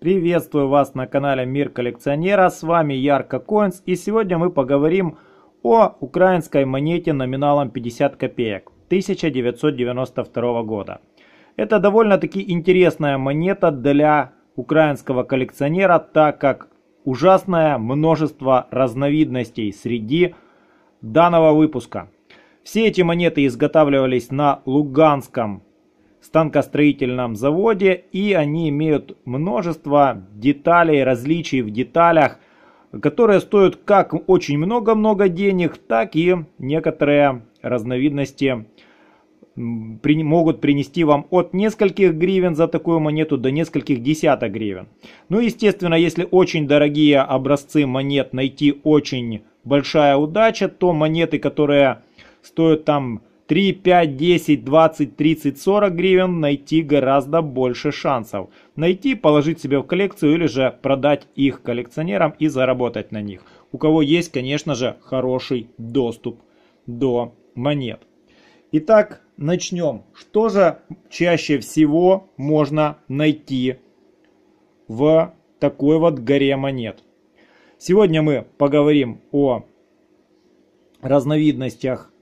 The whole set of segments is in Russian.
Приветствую вас на канале Мир Коллекционера, с вами Ярко Коинс и сегодня мы поговорим о украинской монете номиналом 50 копеек 1992 года. Это довольно-таки интересная монета для украинского коллекционера, так как ужасное множество разновидностей среди данного выпуска. Все эти монеты изготавливались на Луганском станкостроительном заводе, и они имеют множество деталей, различий в деталях, которые стоят как очень много-много денег, так и некоторые разновидности могут принести вам от нескольких гривен за такую монету до нескольких десяток гривен. Ну, естественно, если очень дорогие образцы монет найти очень большая удача, то монеты, которые стоят там 3, 5, 10, 20, 30, 40 гривен найти гораздо больше шансов. Найти, положить себе в коллекцию или же продать их коллекционерам и заработать на них. У кого есть, конечно же, хороший доступ до монет. Итак, начнем. Что же чаще всего можно найти в такой вот горе монет? Сегодня мы поговорим о разновидностях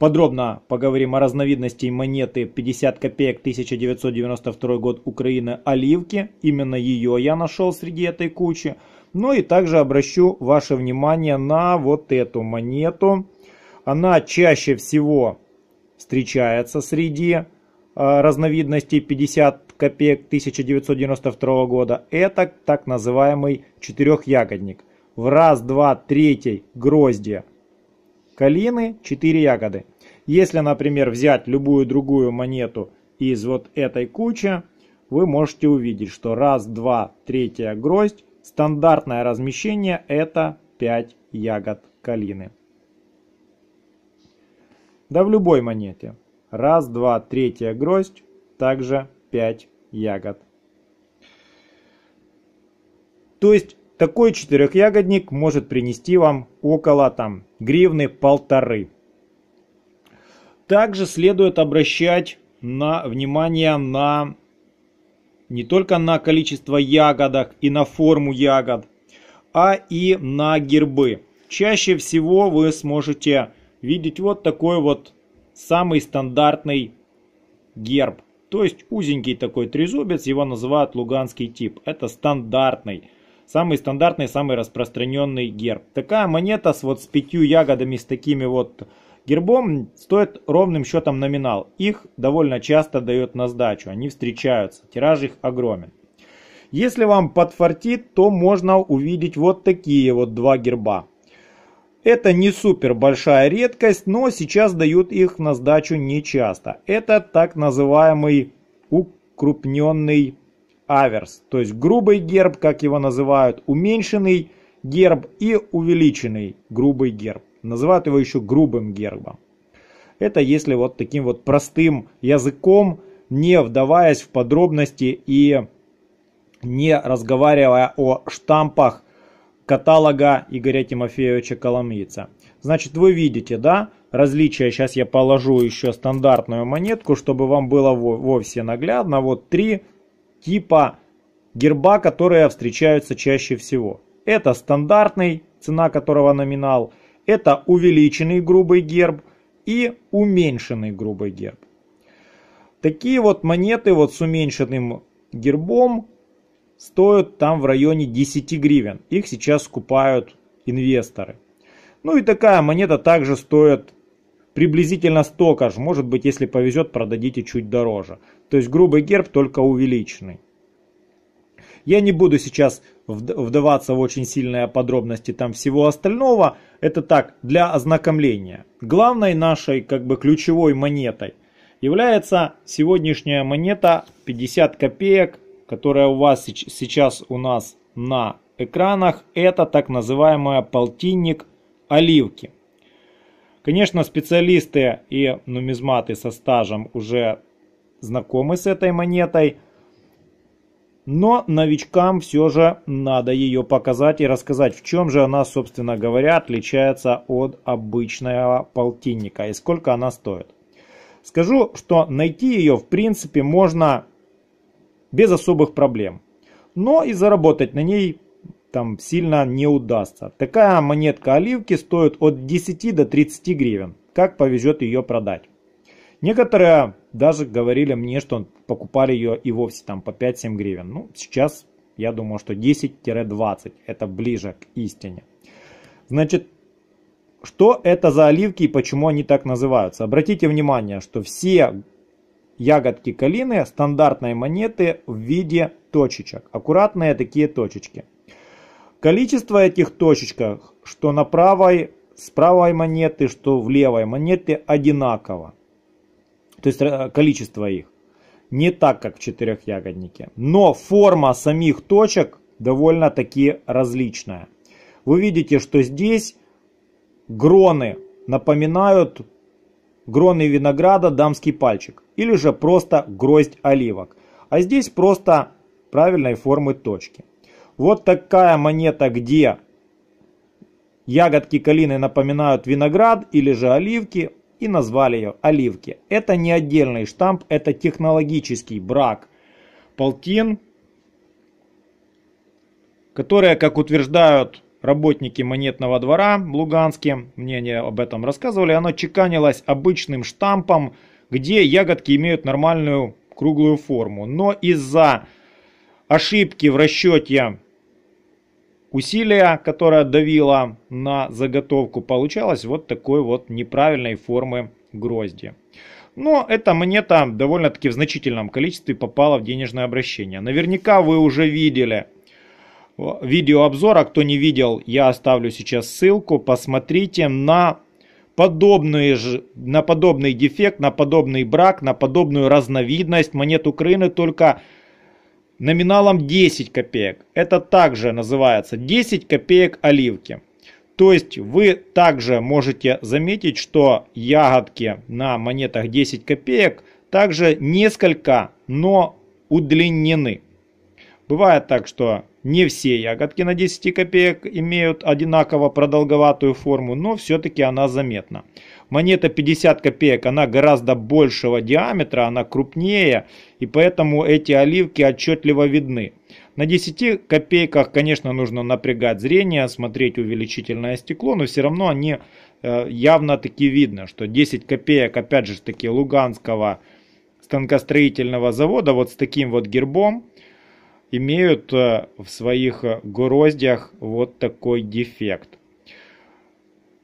Подробно поговорим о разновидности монеты 50 копеек 1992 год Украины оливки. Именно ее я нашел среди этой кучи. Ну и также обращу ваше внимание на вот эту монету. Она чаще всего встречается среди э, разновидностей 50 копеек 1992 года. Это так называемый четырехягодник. В раз, два, третий грозди калины 4 ягоды. Если, например, взять любую другую монету из вот этой кучи, вы можете увидеть, что раз, два, третья гроздь, стандартное размещение это 5 ягод калины. Да в любой монете. Раз, два, третья гроздь, также 5 ягод. То есть такой четырехягодник может принести вам около там, гривны полторы. Также следует обращать на, внимание на не только на количество ягодок и на форму ягод, а и на гербы. Чаще всего вы сможете видеть вот такой вот самый стандартный герб. То есть узенький такой трезубец, его называют луганский тип. Это стандартный Самый стандартный, самый распространенный герб. Такая монета с, вот, с пятью ягодами, с такими вот гербом, стоит ровным счетом номинал. Их довольно часто дают на сдачу, они встречаются, тираж их огромен. Если вам подфартит, то можно увидеть вот такие вот два герба. Это не супер большая редкость, но сейчас дают их на сдачу нечасто. Это так называемый укрупненный аверс, то есть грубый герб, как его называют, уменьшенный герб и увеличенный грубый герб. Называют его еще грубым гербом. Это если вот таким вот простым языком, не вдаваясь в подробности и не разговаривая о штампах каталога Игоря Тимофеевича Коломийца. Значит, вы видите, да, различия. Сейчас я положу еще стандартную монетку, чтобы вам было вовсе наглядно. Вот три типа герба, которые встречаются чаще всего. Это стандартный, цена которого номинал, это увеличенный грубый герб и уменьшенный грубый герб. Такие вот монеты вот с уменьшенным гербом стоят там в районе 10 гривен. Их сейчас скупают инвесторы. Ну и такая монета также стоит приблизительно столько же. Может быть, если повезет, продадите чуть дороже. То есть грубый герб, только увеличенный. Я не буду сейчас вдаваться в очень сильные подробности там всего остального. Это так, для ознакомления. Главной нашей как бы ключевой монетой является сегодняшняя монета 50 копеек, которая у вас сейчас у нас на экранах. Это так называемая полтинник оливки. Конечно, специалисты и нумизматы со стажем уже знакомы с этой монетой. Но новичкам все же надо ее показать и рассказать, в чем же она, собственно говоря, отличается от обычного полтинника и сколько она стоит. Скажу, что найти ее в принципе можно без особых проблем. Но и заработать на ней там сильно не удастся. Такая монетка оливки стоит от 10 до 30 гривен. Как повезет ее продать. Некоторые даже говорили мне, что покупали ее и вовсе там по 5-7 гривен. Ну, сейчас я думаю, что 10-20 это ближе к истине. Значит, что это за оливки и почему они так называются? Обратите внимание, что все ягодки калины стандартные монеты в виде точечек. Аккуратные такие точечки. Количество этих точечек, что на правой, с правой монеты, что в левой монете одинаково то есть э, количество их. Не так, как в четырех ягоднике, Но форма самих точек довольно-таки различная. Вы видите, что здесь гроны напоминают гроны винограда дамский пальчик или же просто гроздь оливок. А здесь просто правильной формы точки. Вот такая монета, где ягодки калины напоминают виноград или же оливки, и назвали ее «Оливки». Это не отдельный штамп, это технологический брак полтин, которые, как утверждают работники монетного двора в Луганске, мне они об этом рассказывали, оно чеканилось обычным штампом, где ягодки имеют нормальную круглую форму. Но из-за ошибки в расчете усилие, которое давило на заготовку, получалось вот такой вот неправильной формы грозди. Но эта монета довольно-таки в значительном количестве попала в денежное обращение. Наверняка вы уже видели э, видеообзор. А Кто не видел, я оставлю сейчас ссылку. Посмотрите на подобные же, на подобный дефект, на подобный брак, на подобную разновидность монет Украины, только номиналом 10 копеек. Это также называется 10 копеек оливки. То есть вы также можете заметить, что ягодки на монетах 10 копеек также несколько, но удлинены. Бывает так, что не все ягодки на 10 копеек имеют одинаково продолговатую форму, но все-таки она заметна монета 50 копеек, она гораздо большего диаметра, она крупнее, и поэтому эти оливки отчетливо видны. На 10 копейках, конечно, нужно напрягать зрение, смотреть увеличительное стекло, но все равно они э, явно таки видно, что 10 копеек, опять же таки, Луганского станкостроительного завода вот с таким вот гербом имеют э, в своих гроздях вот такой дефект.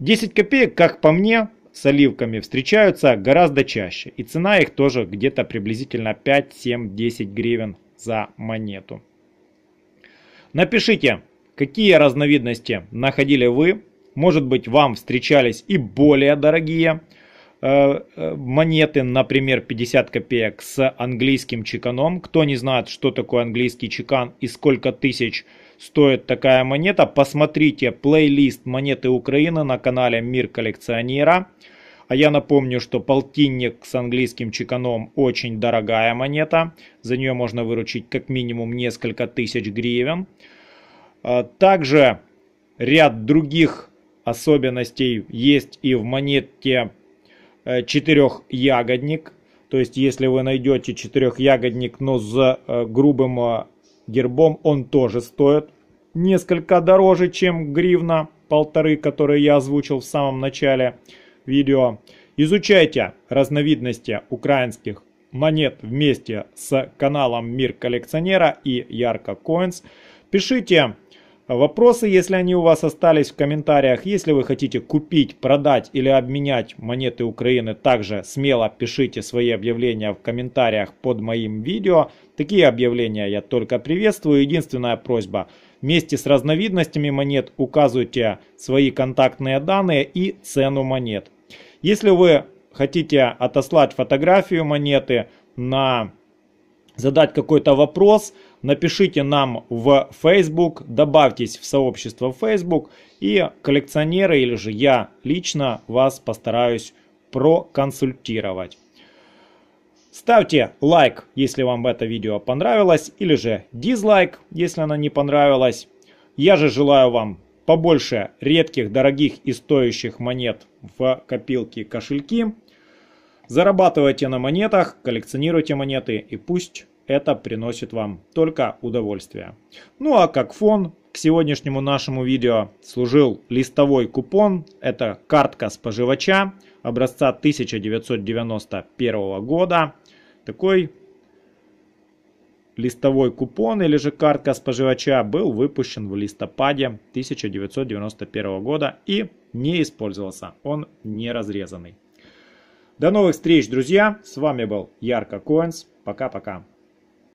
10 копеек, как по мне, с оливками встречаются гораздо чаще, и цена их тоже где-то приблизительно 5, 7, 10 гривен за монету. Напишите, какие разновидности находили вы, может быть вам встречались и более дорогие э, э, монеты, например, 50 копеек с английским чеканом. Кто не знает, что такое английский чекан и сколько тысяч стоит такая монета. Посмотрите плейлист монеты Украины на канале Мир коллекционера. А я напомню, что полтинник с английским чеканом очень дорогая монета. За нее можно выручить как минимум несколько тысяч гривен. А, также ряд других особенностей есть и в монете э, четырехягодник. То есть, если вы найдете четырехягодник, но с э, грубым э, гербом, он тоже стоит несколько дороже, чем гривна полторы, которые я озвучил в самом начале видео. Изучайте разновидности украинских монет вместе с каналом Мир Коллекционера и Ярко Коинс. Пишите вопросы, если они у вас остались в комментариях. Если вы хотите купить, продать или обменять монеты Украины, также смело пишите свои объявления в комментариях под моим видео. Такие объявления я только приветствую. Единственная просьба – Вместе с разновидностями монет указывайте свои контактные данные и цену монет. Если вы хотите отослать фотографию монеты, на задать какой-то вопрос, напишите нам в Facebook, добавьтесь в сообщество Facebook и коллекционеры или же я лично вас постараюсь проконсультировать. Ставьте лайк, если вам это видео понравилось, или же дизлайк, если оно не понравилось. Я же желаю вам побольше редких, дорогих и стоящих монет в копилке кошельки. Зарабатывайте на монетах, коллекционируйте монеты и пусть это приносит вам только удовольствие. Ну а как фон к сегодняшнему нашему видео служил листовой купон. Это картка с поживача образца 1991 года. Такой листовой купон или же картка с поживача был выпущен в листопаде 1991 года и не использовался. Он не разрезанный. До новых встреч, друзья. С вами был Ярко Коинс. Пока-пока.